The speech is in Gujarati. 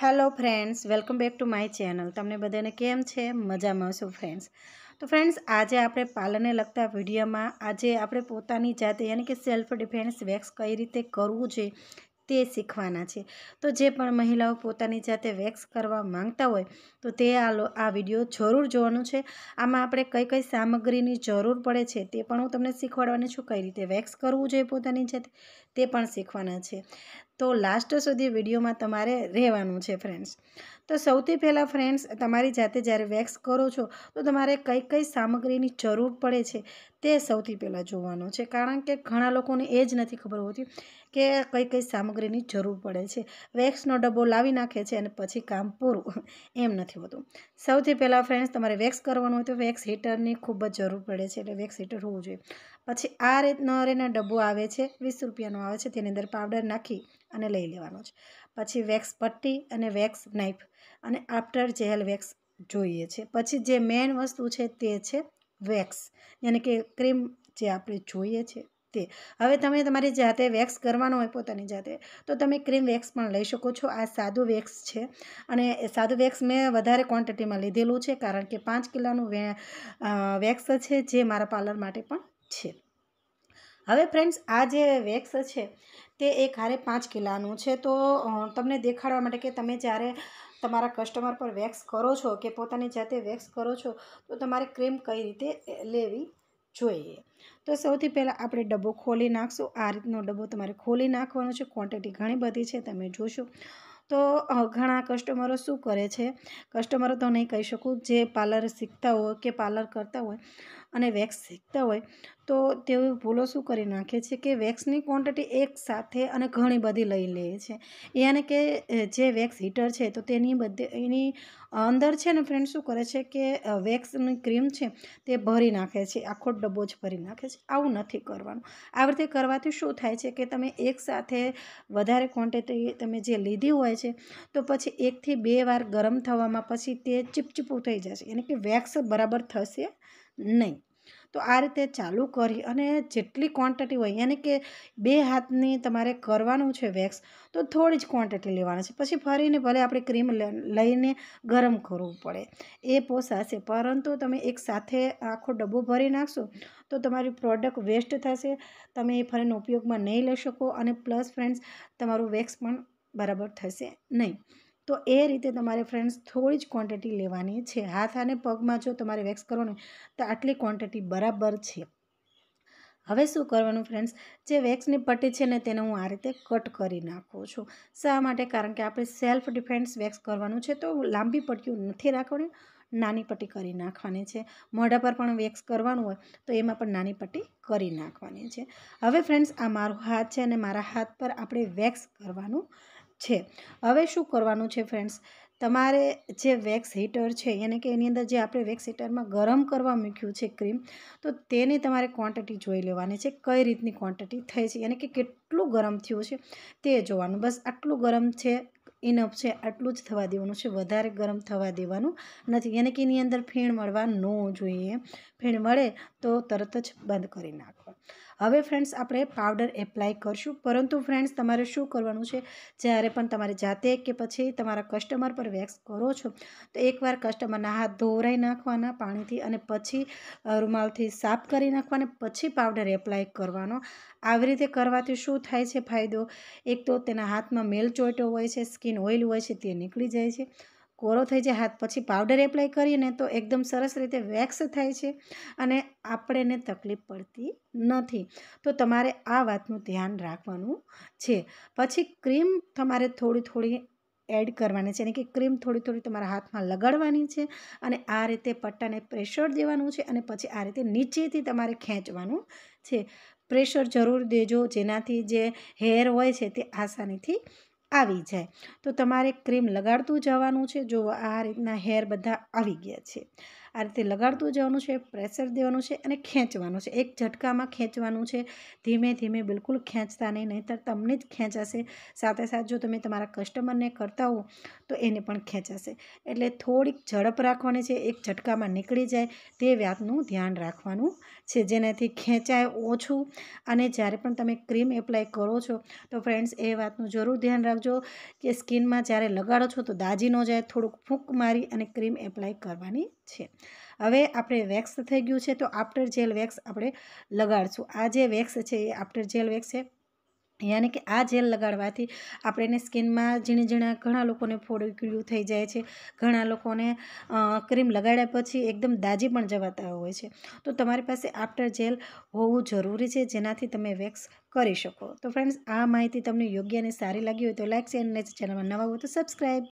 hello friends welcome back to my channel તમને બધાને કેમ છે મજામાં છું ફ્રેન્ડ્સ તો ફ્રેન્ડ્સ આજે આપણે પાલનને લગતા વિડીયોમાં આજે આપણે પોતાની જાતે યાની કે સેલ્ફ ડિફેન્સ વેક્સ કઈ રીતે કરવું છે તે શીખવાના છે તો જે પણ મહિલાઓ પોતાની જાતે વેક્સ કરવા માંગતા હોય તો તે આ આ વિડીયો જરૂર જોવાનું છે આમાં આપણે કઈ કઈ સામગ્રીની જરૂર પડે છે તે પણ હું તમને શીખવાડવાની છું કઈ રીતે વેક્સ કરવું જોઈએ પોતાની જાતે તે પણ શીખવાના છે તો લાસ્ટ સુધી વિડીયોમાં તમારે રહેવાનું છે ફ્રેન્ડ્સ તો સૌથી પહેલાં ફ્રેન્ડ્સ તમારી જાતે જ્યારે વેક્સ કરો છો તો તમારે કઈ કઈ સામગ્રીની જરૂર પડે છે તે સૌથી પહેલાં જોવાનું છે કારણ કે ઘણા લોકોને એ જ નથી ખબર હોતી કે કઈ કઈ સામગ્રીની જરૂર પડે છે વેક્સનો ડબ્બો લાવી નાખે છે અને પછી કામ પૂરું એમ નથી હોતું સૌથી પહેલાં ફ્રેન્ડ્સ તમારે વેક્સ કરવાનું હોય તો વેક્સ હીટરની ખૂબ જ જરૂર પડે છે એટલે વેક્સ હીટર હોવું જોઈએ પછી આ રીતનો રેના ડબ્બો આવે છે વીસ રૂપિયાનો આવે છે તેની અંદર પાવડર નાખી અને લઈ લેવાનો છે પછી વેક્સ પટ્ટી અને વેક્સ નાઇફ અને આફ્ટર જેલ વેક્સ જોઈએ છે પછી જે મેઇન વસ્તુ છે તે છે વેક્સ યાની કે ક્રીમ જે આપણે જોઈએ છે તે હવે તમે તમારી જાતે વેક્સ કરવાનો હોય પોતાની જાતે તો તમે ક્રીમ વેક્સ પણ લઈ શકો છો આ સાદું વેક્સ છે અને સાદું વેક્સ મેં વધારે ક્વોન્ટિટીમાં લીધેલું છે કારણ કે પાંચ કિલોનું વેક્સ છે જે મારા પાર્લર માટે પણ છે હવે ફ્રેન્ડ્સ આ જે વેક્સ છે તે એક હારે પાંચ કિલાનું છે તો તમને દેખાડવા માટે કે તમે જ્યારે તમારા કસ્ટમર પર વેક્સ કરો છો કે પોતાની જાતે વેક્સ કરો છો તો તમારે ક્રીમ કઈ રીતે લેવી જોઈએ તો સૌથી પહેલાં આપણે ડબ્બો ખોલી નાખશું આ રીતનો ડબ્બો તમારે ખોલી નાખવાનો છે ક્વોન્ટિટી ઘણી બધી છે તમે જોશો તો ઘણા કસ્ટમરો શું કરે છે કસ્ટમરો તો નહીં કહી શકું જે પાર્લર શીખતા હોય કે પાર્લર કરતા હોય અને વેક્સ શીખતા હોય તો તેઓ ભૂલો શું કરી નાખે છે કે વેક્સની ક્વોન્ટિટી એક સાથે અને ઘણી બધી લઈ લે છે એને કે જે વેક્સ હીટર છે તો તેની બધી એની અંદર છે ને ફ્રેન્ડ શું કરે છે કે વેક્સની ક્રીમ છે તે ભરી નાખે છે આખો ડબ્બો જ ભરી નાખે છે આવું નથી કરવાનું આવી રીતે કરવાથી શું થાય છે કે તમે એક સાથે વધારે ક્વોન્ટિટી તમે જે લીધી હોય છે તો પછી એકથી બે વાર ગરમ થવામાં પછી તે ચીપચીપું થઈ જશે એને કે વેક્સ બરાબર થશે નહીં તો આ રીતે ચાલુ કરી અને જેટલી ક્વોન્ટિટી હોય યાની કે બે હાથની તમારે કરવાનું છે વેક્સ તો થોડી જ ક્વોન્ટિટી લેવાની છે પછી ફરીને ભલે આપણે ક્રીમ લઈને ગરમ કરવું પડે એ પોસાશે પરંતુ તમે એક સાથે આખો ડબ્બો ભરી નાખશો તો તમારી પ્રોડક્ટ વેસ્ટ થશે તમે એ ફરીને ઉપયોગમાં નહીં લઈ શકો અને પ્લસ ફ્રેન્ડ્સ તમારું વેક્સ પણ બરાબર થશે નહીં તો એ રીતે તમારે ફ્રેન્ડ્સ થોડી જ ક્વોન્ટિટી લેવાની છે હાથ અને પગમાં જો તમારે વેક્સ કરવાનું તો આટલી ક્વોન્ટિટી બરાબર છે હવે શું કરવાનું ફ્રેન્ડ્સ જે વેક્સની પટ્ટી છે ને તેને હું આ રીતે કટ કરી નાખું છું શા માટે કારણ કે આપણે સેલ્ફ ડિફેન્સ વેક્સ કરવાનું છે તો લાંબી પટ્ટીઓ નથી રાખવાની નાની પટ્ટી કરી નાખવાની છે મોઢા પર પણ વેક્સ કરવાનું હોય તો એમાં પણ નાની પટ્ટી કરી નાખવાની છે હવે ફ્રેન્ડ્સ આ મારો હાથ છે અને મારા હાથ પર આપણે વેક્સ કરવાનું છે હવે શું કરવાનું છે ફ્રેન્ડ્સ તમારે જે વેક્સ હીટર છે યાને કે એની અંદર જે આપણે વેક્સ હીટરમાં ગરમ કરવા મૂક્યું છે ક્રીમ તો તેની તમારે ક્વોન્ટિટી જોઈ લેવાની છે કઈ રીતની ક્વોન્ટિટી થઈ છે યાને કે કેટલું ગરમ થયું છે તે જોવાનું બસ આટલું ગરમ છે ઇનફ છે આટલું જ થવા દેવાનું છે વધારે ગરમ થવા દેવાનું નથી યાને કે એની અંદર ફીણ મળવા ન જોઈએ ફીણ મળે તો તરત જ બંધ કરી નાખો હવે ફ્રેન્ડ્સ આપણે પાવડર એપ્લાય કરશું પરંતુ ફ્રેન્ડ્સ તમારે શું કરવાનું છે જ્યારે પણ તમારે જાતે કે પછી તમારા કસ્ટમર પર વેક્સ કરો છો તો એકવાર કસ્ટમરના હાથ ધોવરાઈ નાખવાના પાણીથી અને પછી રૂમાલથી સાફ કરી નાખવાને પછી પાવડર એપ્લાય કરવાનો આવી રીતે કરવાથી શું થાય છે ફાયદો એક તો તેના હાથમાં મેલ ચોટ્યો હોય છે સ્કિન ઓઇલ હોય છે તે નીકળી જાય છે કોરો થઈ જાય હાથ પછી પાવડર એપ્લાય કરીએ ને તો એકદમ સરસ રીતે વેક્સ થાય છે અને આપણેને તકલીફ પડતી નથી તો તમારે આ વાતનું ધ્યાન રાખવાનું છે પછી ક્રીમ તમારે થોડી થોડી એડ કરવાની છે એટલે કે ક્રીમ થોડી થોડી તમારા હાથમાં લગાડવાની છે અને આ રીતે પટ્ટાને પ્રેશર દેવાનું છે અને પછી આ રીતે નીચેથી તમારે ખેંચવાનું છે પ્રેશર જરૂર દેજો જેનાથી જે હેર હોય છે તે આસાનીથી આવી જાય તો તમારે ક્રીમ લગાડતું જવાનું છે જો આ રીતના હેર બધા આવી ગયા છે આ રીતે લગાડતું જવાનું છે પ્રેશર દેવાનું છે અને ખેંચવાનું છે એક ઝટકામાં ખેંચવાનું છે ધીમે ધીમે બિલકુલ ખેંચતા નહીં નહીંતર તમને જ ખેંચાશે સાથે સાથે જો તમે તમારા કસ્ટમરને કરતા હો તો એને પણ ખેંચાશે એટલે થોડીક ઝડપ રાખવાની છે એક ઝટકામાં નીકળી જાય તે વાતનું ધ્યાન રાખવાનું છે જેનાથી ખેંચાય ઓછું અને જ્યારે પણ તમે ક્રીમ એપ્લાય કરો છો તો ફ્રેન્ડ્સ એ વાતનું જરૂર ધ્યાન રાખજો કે સ્કિનમાં જ્યારે લગાડો છો તો દાજી ન જાય થોડુંક ફૂંક મારી અને ક્રીમ એપ્લાય કરવાની છે હવે આપણે વેક્સ થઈ ગયું છે તો આફ્ટર જેલ વેક્સ આપણે લગાડશું આ જે વેક્સ છે એ આફ્ટર જેલ વેક્સ છે યાને કે આ જેલ લગાડવાથી આપણે એને સ્કિનમાં ઝીણી ઝીણા ઘણા લોકોને ફોડકીયું થઈ જાય છે ઘણા લોકોને ક્રીમ લગાડ્યા પછી એકદમ દાજી પણ જવાતા હોય છે તો તમારી પાસે આફ્ટર જેલ હોવું જરૂરી છે જેનાથી તમે વેક્સ કરી શકો તો ફ્રેન્ડ્સ આ માહિતી તમને યોગ્ય અને સારી લાગી હોય તો લાઇક છે અને ચેનલમાં નવા હોય તો સબસ્ક્રાઈબ